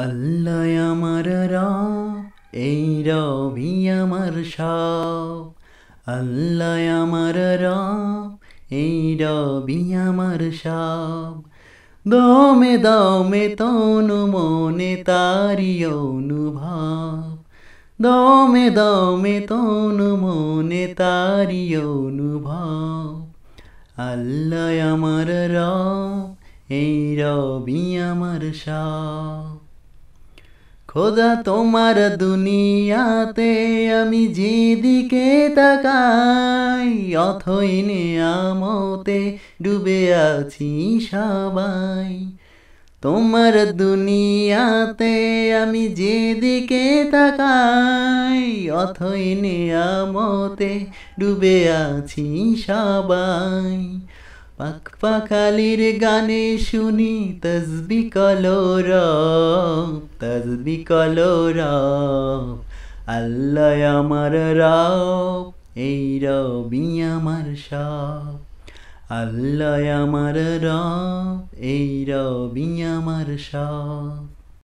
আল্লাহ আমার রব এই রবি আমার সব আল্লাহ আমার রব এই রবি আমার সব দমে দমে তনু মনে তারি অনুভব দমে দমে তনু মনে তারি অনুভব আল্লাহ আমার রব এই রবি আমার সব খোদা তোমার দুনিয়াতে আমি যেদিকে তাকাই অথই নিয়ামতে ডুবে আছি সবাই তোমার দুনিয়াতে আমি যেদিকে তাকাই অথই নিয়ামতে ডুবে আছি সবাই পাক পাখালির গানে শুনি তসবি কলর তসবি কলর আল্লাহ আমার রব এই রবি আমার সাপ আল্লাহ আমার রব এই রবি আমার সাপ